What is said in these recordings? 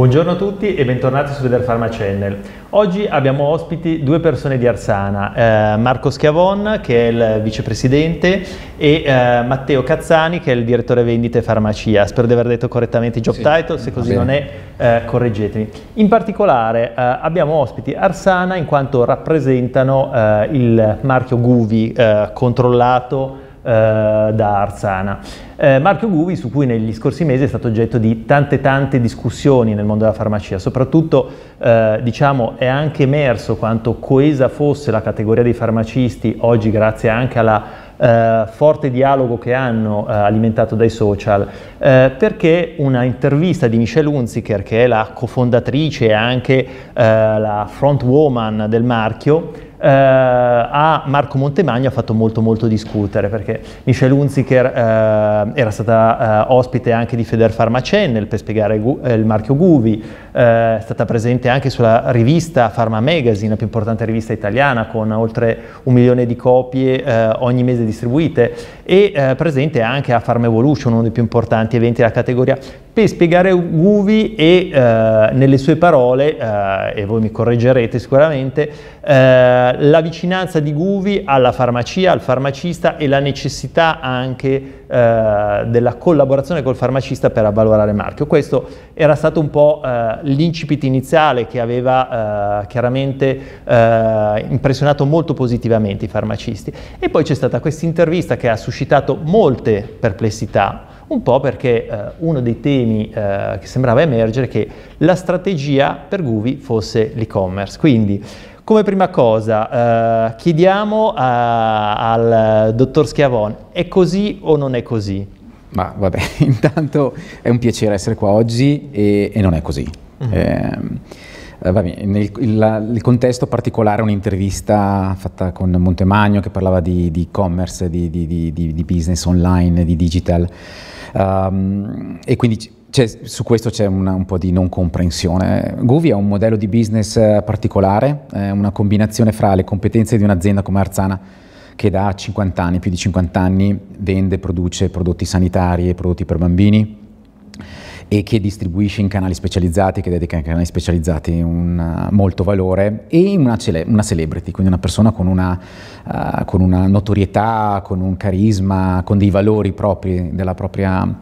Buongiorno a tutti e bentornati su Veder Pharma Channel. Oggi abbiamo ospiti due persone di Arsana, eh, Marco Schiavon che è il vicepresidente e eh, Matteo Cazzani che è il direttore vendite farmacia. Spero di aver detto correttamente i job sì, title, se così non è eh, correggetemi. In particolare eh, abbiamo ospiti Arsana in quanto rappresentano eh, il marchio Guvi eh, controllato eh, da Arzana. Eh, marchio Guvi su cui negli scorsi mesi è stato oggetto di tante tante discussioni nel mondo della farmacia, soprattutto eh, diciamo è anche emerso quanto coesa fosse la categoria dei farmacisti oggi grazie anche alla eh, forte dialogo che hanno eh, alimentato dai social, eh, perché una intervista di Michelle Unziker, che è la cofondatrice e anche la front woman del marchio, eh, a Marco Montemagno ha fatto molto molto discutere perché Michelle Hunziker eh, era stata eh, ospite anche di Feder Pharma Channel per spiegare eh, il marchio Guvi, eh, è stata presente anche sulla rivista Pharma Magazine, la più importante rivista italiana, con oltre un milione di copie eh, ogni mese distribuite, e eh, presente anche a Pharma Evolution, uno dei più importanti eventi della categoria, per spiegare Guvi e eh, nelle sue parole, eh, e voi mi correggerete sicuramente, eh, la vicinanza di Guvi alla farmacia, al farmacista e la necessità anche della collaborazione col farmacista per avvalorare il marchio. Questo era stato un po' eh, l'incipit iniziale che aveva eh, chiaramente eh, impressionato molto positivamente i farmacisti. E poi c'è stata questa intervista che ha suscitato molte perplessità, un po' perché eh, uno dei temi eh, che sembrava emergere è che la strategia per Guvi fosse l'e-commerce. Quindi, come prima cosa, eh, chiediamo a, eh, al dottor Schiavon, è così o non è così? Ma vabbè, intanto è un piacere essere qua oggi e, e non è così. Mm-hmm. Eh, vabbè, nel, il, il, contesto particolare è un'intervista fatta con Montemagno che parlava di, di e-commerce, di, di, di, business online, di digital. Um, e quindi su questo c'è una, un po' di non comprensione. Govi è un modello di business eh, particolare, è una combinazione fra le competenze di un'azienda come Arzana che da 50 anni, più di 50 anni, vende e produce prodotti sanitari e prodotti per bambini e che distribuisce in canali specializzati, che dedica in canali specializzati un, eh, molto valore, e una, cele una, celebrity, quindi una persona con una, uh, con una, notorietà, con un carisma, con dei valori propri della propria, uh,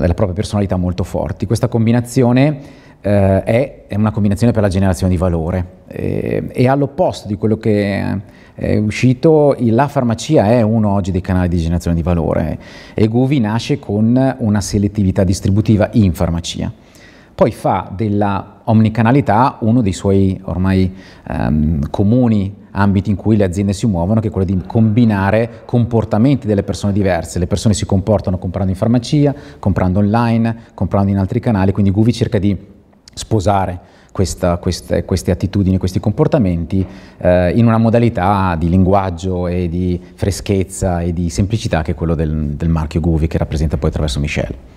della propria personalità molto forti. Questa combinazione eh, è, è, una combinazione per la generazione di valore eh, e all'opposto di quello che è uscito, la farmacia è uno oggi dei canali di generazione di valore e Guvi nasce con una selettività distributiva in farmacia. Poi fa della omnicanalità uno dei suoi ormai ehm, comuni ambiti in cui le aziende si muovono, che è quello di combinare comportamenti delle persone diverse. Le persone si comportano comprando in farmacia, comprando online, comprando in altri canali, quindi Guvi cerca di sposare questa, queste, queste, attitudini, questi comportamenti eh, in una modalità di linguaggio e di freschezza e di semplicità che è quello del, del marchio Guvi che rappresenta poi attraverso Michelle.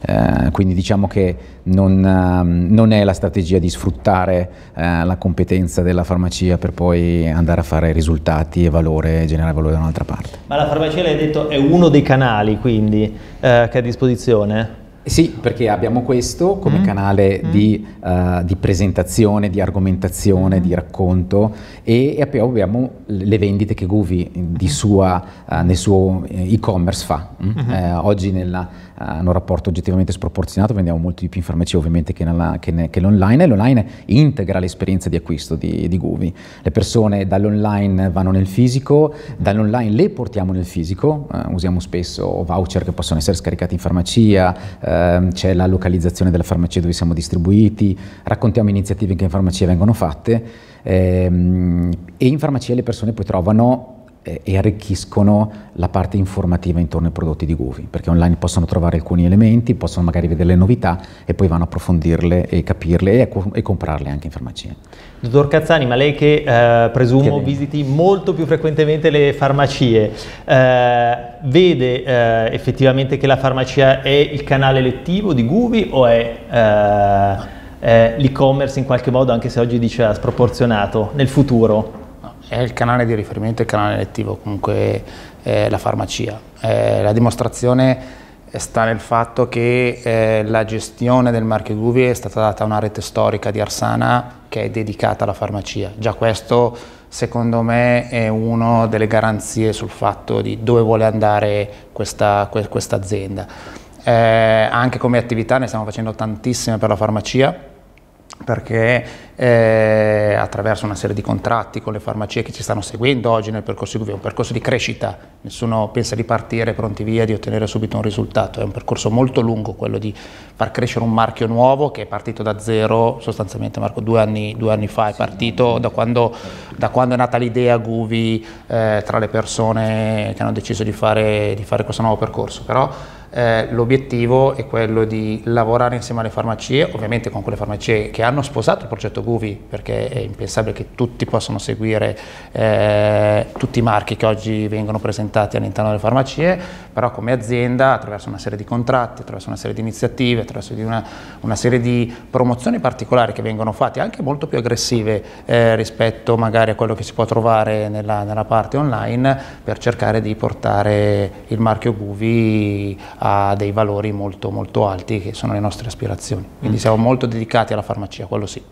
Eh, quindi diciamo che non, eh, non, è la strategia di sfruttare eh, la competenza della farmacia per poi andare a fare risultati e valore, generare valore da un'altra parte. Ma la farmacia, l'hai detto, è uno dei canali quindi eh, che è a disposizione? Sì, perché abbiamo questo come mm. canale mm. Di, uh, eh, di, presentazione, di argomentazione, mm. di racconto e, e, abbiamo le vendite che Goovy mm. sua, uh, nel suo eh, e-commerce fa. Mm? Mm-hmm. Eh, oggi nella hanno un rapporto oggettivamente sproporzionato, vendiamo molto di più in farmacia ovviamente che, nella, che, ne, che l'online e l'online integra l'esperienza di acquisto di, di Guvi. Le persone dall'online vanno nel fisico, dall'online le portiamo nel fisico, eh, usiamo spesso voucher che possono essere scaricati in farmacia, eh, c'è la localizzazione della farmacia dove siamo distribuiti, raccontiamo iniziative che in farmacia vengono fatte ehm, e in farmacia le persone poi trovano e arricchiscono la parte informativa intorno ai prodotti di Goofy, perché online possono trovare alcuni elementi, possono magari vedere le novità e poi vanno a approfondirle e capirle e, e comprarle anche in farmacia. Dottor Cazzani, ma lei che eh, presumo che... visiti molto più frequentemente le farmacie, eh, vede eh, effettivamente che la farmacia è il canale elettivo di Goofy o è eh, l'e-commerce in qualche modo, anche se oggi dice sproporzionato, nel futuro? è il canale di riferimento, il canale elettivo, comunque eh, la farmacia. Eh, la dimostrazione sta nel fatto che eh, la gestione del marchio Guvie è stata data a una rete storica di Arsana che è dedicata alla farmacia. Già questo secondo me è una delle garanzie sul fatto di dove vuole andare questa, questa azienda. Eh, anche come attività ne stiamo facendo tantissime per la farmacia, perché eh, attraverso una serie di contratti con le farmacie che ci stanno seguendo oggi nel percorso di è un percorso di crescita, nessuno pensa di partire pronti via e di ottenere subito un risultato, è un percorso molto lungo quello di far crescere un marchio nuovo che è partito da zero, sostanzialmente Marco due anni, due anni fa è partito da quando, da quando è nata l'idea Guvi eh, tra le persone che hanno deciso di fare, di fare questo nuovo percorso, però eh, l'obiettivo è quello di lavorare insieme alle farmacie, ovviamente con quelle farmacie che hanno sposato il progetto Guvi, perché è impensabile che tutti possano seguire eh, tutti i marchi che oggi vengono presentati all'interno delle farmacie, però come azienda attraverso una serie di contratti, attraverso una serie di iniziative, attraverso una, una serie di promozioni particolari che vengono fatte, anche molto più aggressive eh, rispetto magari a quello che si può trovare nella, nella parte online, per cercare di portare il marchio Guvi a dei valori molto, molto alti che sono le nostre aspirazioni. Quindi mm. siamo molto dedicati alla farmacia, quello sì.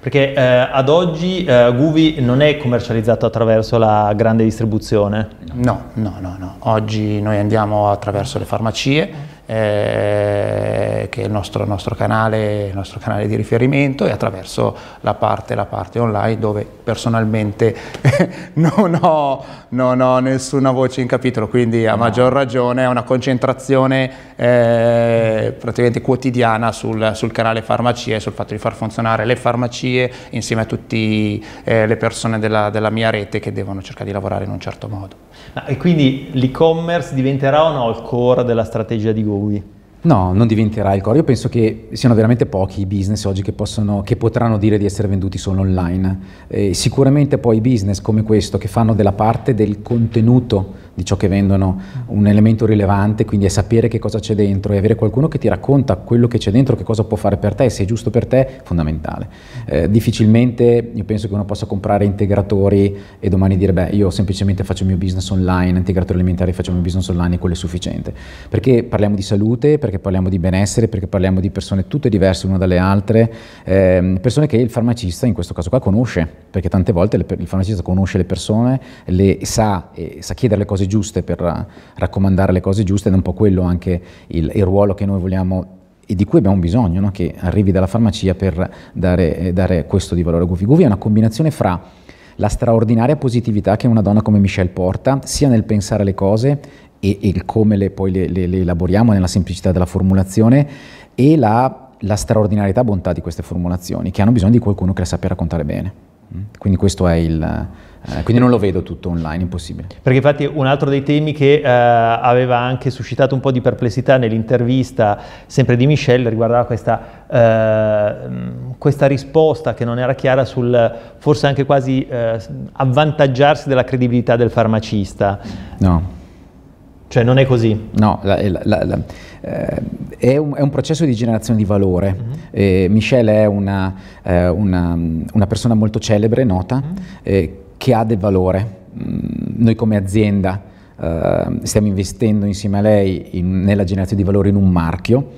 Perché eh, ad oggi eh, Guvi non è commercializzato attraverso la grande distribuzione? No, no, no, no. Oggi noi andiamo attraverso le farmacie, eh, che è il nostro, nostro, canale, nostro, canale, di riferimento e attraverso la parte, la parte online dove personalmente non, ho, non, ho, nessuna voce in capitolo, quindi a maggior ragione è una concentrazione eh, praticamente quotidiana sul, sul, canale farmacie, sul fatto di far funzionare le farmacie insieme a tutte eh, le persone della, della mia rete che devono cercare di lavorare in un certo modo. Ah, e quindi l'e-commerce diventerà o no il core della strategia di Googly? No, non diventerà il core. Io penso che siano veramente pochi i business oggi che, possono, che potranno dire di essere venduti solo online. Eh, sicuramente poi i business come questo che fanno della parte del contenuto di ciò che vendono un elemento rilevante, quindi è sapere che cosa c'è dentro e avere qualcuno che ti racconta quello che c'è dentro, che cosa può fare per te, se è giusto per te, fondamentale. Eh, difficilmente io penso che uno possa comprare integratori e domani dire beh io semplicemente faccio il mio business online, integratori alimentari faccio il mio business online e quello è sufficiente, perché parliamo di salute, perché parliamo di benessere, perché parliamo di persone tutte diverse l'una dalle altre, eh, persone che il farmacista in questo caso qua conosce, perché tante volte le, il farmacista conosce le persone, le sa, e sa chiedere le cose giuste, per raccomandare le cose giuste ed è un po' quello anche il, il ruolo che noi vogliamo e di cui abbiamo bisogno, no? che arrivi dalla farmacia per dare, eh, dare questo di valore a Goofy. Goofy è una combinazione fra la straordinaria positività che una donna come Michelle porta, sia nel pensare le cose e, e come le, poi le, le, le, elaboriamo nella semplicità della formulazione, e la, la straordinarietà bontà di queste formulazioni, che hanno bisogno di qualcuno che le sappia raccontare bene. Mm? Quindi questo è il, eh, quindi non lo vedo tutto online, impossibile. Perché infatti un altro dei temi che eh, aveva anche suscitato un po' di perplessità nell'intervista sempre di Michel riguardava questa, eh, questa, risposta che non era chiara sul forse anche quasi eh, avvantaggiarsi della credibilità del farmacista. No. Cioè non è così? No, la, la, la, eh, è, un, è, un, processo di generazione di valore. Mm-hmm. Eh, Michelle è una, eh, una, una, persona molto celebre, nota, mm-hmm che ha del valore. Mm, noi come azienda eh, stiamo investendo insieme a lei in, nella generazione di valore in un marchio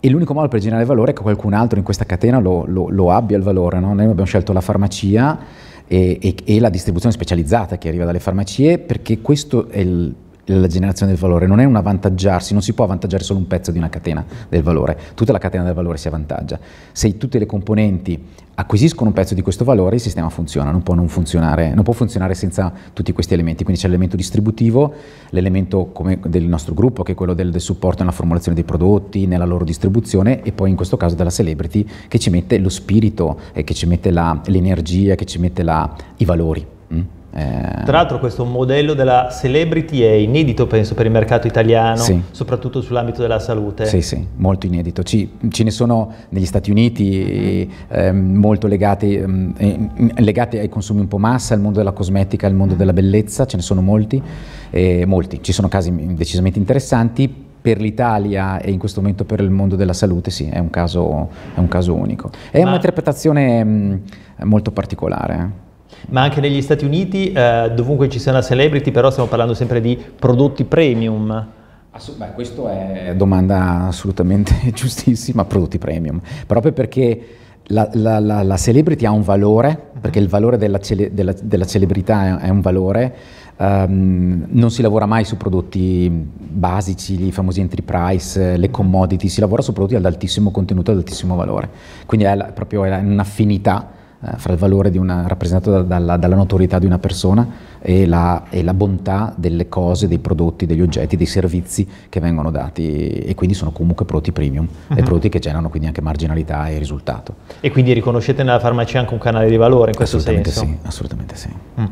e l'unico modo per generare valore è che qualcun altro in questa catena lo, lo, lo abbia il valore. No? Noi abbiamo scelto la farmacia e, e, e, la distribuzione specializzata che arriva dalle farmacie perché questo è il, la generazione del valore, non è un avvantaggiarsi, non si può avvantaggiare solo un pezzo di una catena del valore, tutta la catena del valore si avvantaggia. Se tutte le componenti acquisiscono un pezzo di questo valore, il sistema funziona, non può, non funzionare, non può funzionare senza tutti questi elementi, quindi c'è l'elemento distributivo, l'elemento del nostro gruppo, che è quello del, del, supporto nella formulazione dei prodotti, nella loro distribuzione e poi in questo caso della celebrity che ci mette lo spirito, eh, che ci mette l'energia, che ci mette la, i valori. Mm? Eh... Tra l'altro questo modello della celebrity è inedito, penso, per il mercato italiano, sì. soprattutto sull'ambito della salute. Sì, sì, molto inedito. Ci, ce ne sono negli Stati Uniti eh, molto legati, eh, legati, ai consumi un po' massa, al mondo della cosmetica, al mondo mm-hmm. della bellezza, ce ne sono molti, eh, molti. Ci sono casi decisamente interessanti, per l'Italia e in questo momento per il mondo della salute sì, è un caso, è un caso unico. È Ma... un'interpretazione mm, molto particolare. Eh ma anche negli Stati Uniti, eh, dovunque ci sia una celebrity, però stiamo parlando sempre di prodotti premium. Assu- beh, questa è domanda assolutamente giustissima, prodotti premium, proprio perché la, la, la, la celebrity ha un valore, mhm. perché il valore della, cele- della, della celebrità è, è, un valore, um, non si lavora mai su prodotti basici, i famosi enterprise, eh, le mhm. commodity, si lavora su prodotti ad altissimo contenuto, ad altissimo valore, quindi è proprio è un'affinità eh, fra il valore una, rappresentato dalla, dalla, notorietà di una persona e la, e la, bontà delle cose, dei prodotti, degli oggetti, dei servizi che vengono dati e quindi sono comunque prodotti premium uh-huh. e mhm. prodotti che generano quindi anche marginalità e risultato. E quindi riconoscete nella farmacia anche un canale di valore in questo assolutamente senso? Sì, assolutamente sì. Mm.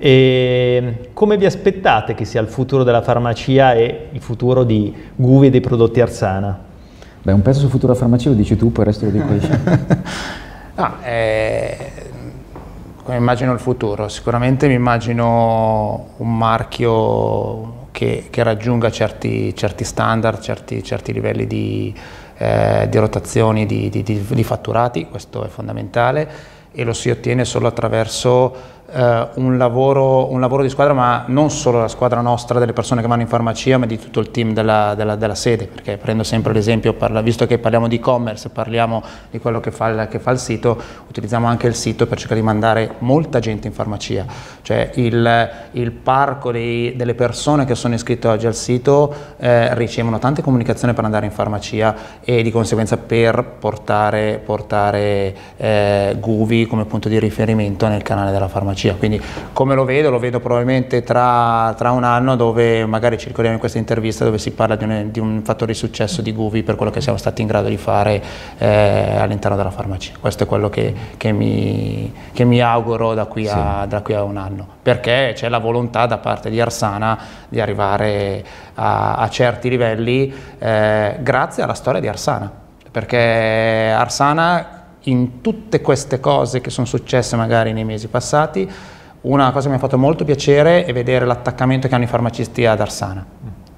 E mm, come vi aspettate che sia il futuro della farmacia e il futuro di Guvi e dei prodotti Arsana? Beh, un pezzo sul futuro della farmacia lo dici tu, poi il resto lo dico io. Ah, eh, come immagino il futuro? Sicuramente mi immagino un marchio che, che raggiunga certi, certi standard, certi, certi, livelli di, eh, di rotazioni, di, di, di fatturati, questo è fondamentale, e lo si ottiene solo attraverso eh, un, lavoro, un, lavoro, di squadra, ma non solo la squadra nostra, delle persone che vanno in farmacia, ma di tutto il team della, della, della sede, perché prendo sempre l'esempio, visto che parliamo di e-commerce, parliamo di quello che fa, il, che fa, il, sito, utilizziamo anche il sito per cercare di mandare molta gente in farmacia, cioè il, il parco dei, delle persone che sono iscritte oggi al sito eh, ricevono tante comunicazioni per andare in farmacia e di conseguenza per portare, portare eh, Guvi come punto di riferimento nel canale della farmacia farmacia, quindi come lo vedo, lo vedo probabilmente tra, tra un anno dove magari ci ricordiamo in questa intervista dove si parla di un, di un fattore di successo di Guvi per quello che siamo stati in grado di fare eh, all'interno della farmacia, questo è quello che, che, mi, che mi, auguro da qui, a, sì. da qui a un anno, perché c'è la volontà da parte di Arsana di arrivare a, a certi livelli eh, grazie alla storia di Arsana, perché Arsana in tutte queste cose che sono successe magari nei mesi passati, una cosa che mi ha fatto molto piacere è vedere l'attaccamento che hanno i farmacisti ad Arsana,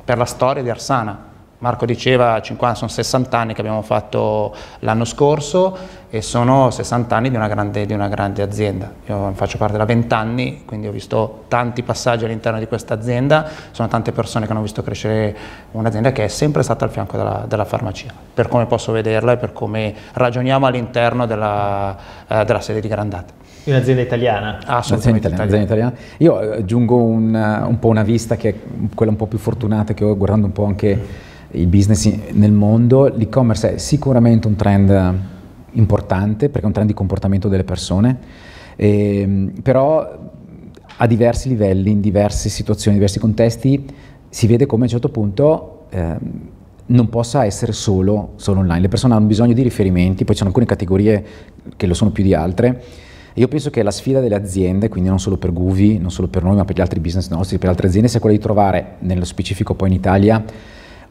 per la storia di Arsana, Marco diceva 50, sono 60 anni che abbiamo fatto l'anno scorso e sono 60 anni di una grande, di una grande azienda. Io faccio parte da 20 anni, quindi ho visto tanti passaggi all'interno di questa azienda, sono tante persone che hanno visto crescere un'azienda che è sempre stata al fianco della, della, farmacia, per come posso vederla e per come ragioniamo all'interno della, eh, della sede di Grandate. un'azienda italiana? Assolutamente un'azienda italiana, italiana. Io eh, aggiungo un, eh, un, po' una vista che è quella un po' più fortunata che ho guardando un po' anche il business nel mondo, l'e-commerce è sicuramente un trend eh, importante perché è un trend di comportamento delle persone, e, ehm, però a diversi livelli, in diverse situazioni, in diversi contesti, si vede come a un certo punto eh, non possa essere solo, solo online. Le persone hanno bisogno di riferimenti, poi ci sono alcune categorie che lo sono più di altre. Io penso che la sfida delle aziende, quindi non solo per Guvi, non solo per noi, ma per gli altri business nostri, per altre aziende, sia quella di trovare, nello specifico poi in Italia,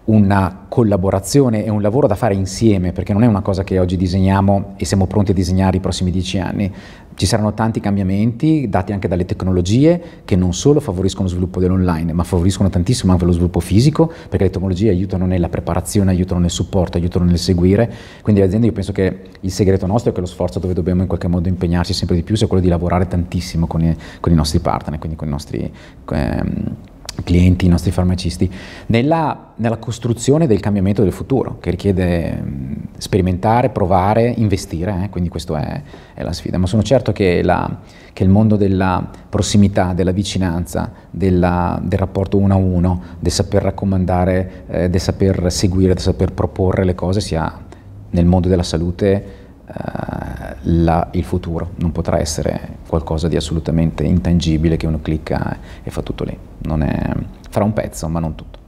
una collaborazione e un lavoro da fare insieme, perché non è una cosa che oggi disegniamo e siamo pronti a disegnare i prossimi dieci anni. Ci saranno tanti cambiamenti dati anche dalle tecnologie che non solo favoriscono lo sviluppo dell'online, ma favoriscono tantissimo anche lo sviluppo fisico, perché le tecnologie aiutano nella preparazione, aiutano nel supporto, aiutano nel seguire. Quindi le aziende io penso che il segreto nostro è che lo sforzo dove dobbiamo in qualche modo impegnarci sempre di più sia quello di lavorare tantissimo con i, con i nostri partner, quindi con i nostri... Ehm, clienti, i nostri farmacisti, nella, nella costruzione del cambiamento del futuro, che richiede mh, sperimentare, provare, investire, eh? quindi questa è, è, la sfida. Ma sono certo che, la, che, il mondo della prossimità, della vicinanza, della, del rapporto uno a uno, del saper raccomandare, eh, del saper seguire, del saper proporre le cose sia nel mondo della salute eh, la, il futuro non potrà essere qualcosa di assolutamente intangibile che uno clicca e fa tutto lì. È, farà un pezzo, ma non tutto.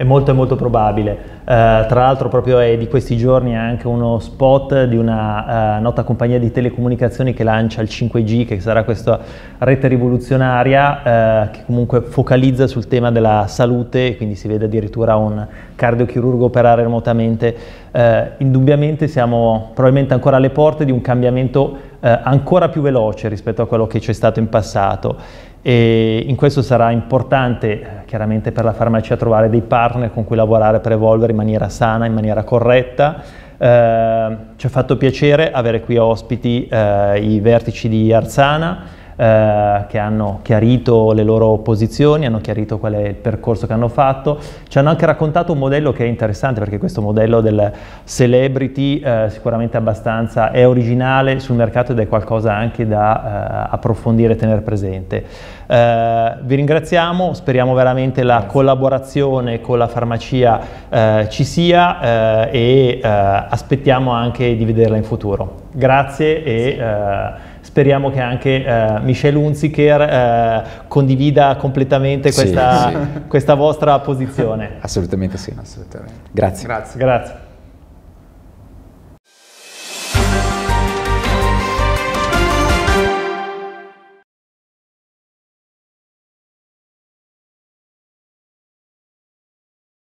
È molto molto probabile. Uh, tra l'altro proprio è di questi giorni anche uno spot di una uh, nota compagnia di telecomunicazioni che lancia il 5G, che sarà questa rete rivoluzionaria uh, che comunque focalizza sul tema della salute, quindi si vede addirittura un cardiochirurgo operare remotamente. indubbiamente siamo probabilmente ancora alle porte di un cambiamento ancora più veloce rispetto a quello che c'è stato in passato e in questo sarà importante chiaramente per la farmacia trovare dei partner con cui lavorare per evolvere in maniera sana, in maniera corretta. Eh, ci ha fatto piacere avere qui ospiti eh, i vertici di Arzana, eh, che hanno chiarito le loro posizioni, hanno chiarito qual è il percorso che hanno fatto, ci hanno anche raccontato un modello che è interessante perché questo modello del celebrity eh, sicuramente abbastanza è originale sul mercato ed è qualcosa anche da eh, approfondire e tenere presente. Eh, vi ringraziamo, speriamo veramente la collaborazione con la farmacia eh, ci sia eh, e aspettiamo anche di vederla in futuro. Grazie e speriamo che anche eh, Michel Hunziker eh, condivida completamente questa, sì, sì. questa vostra posizione. Assolutamente sì. Assolutamente. Grazie. Grazie. Grazie.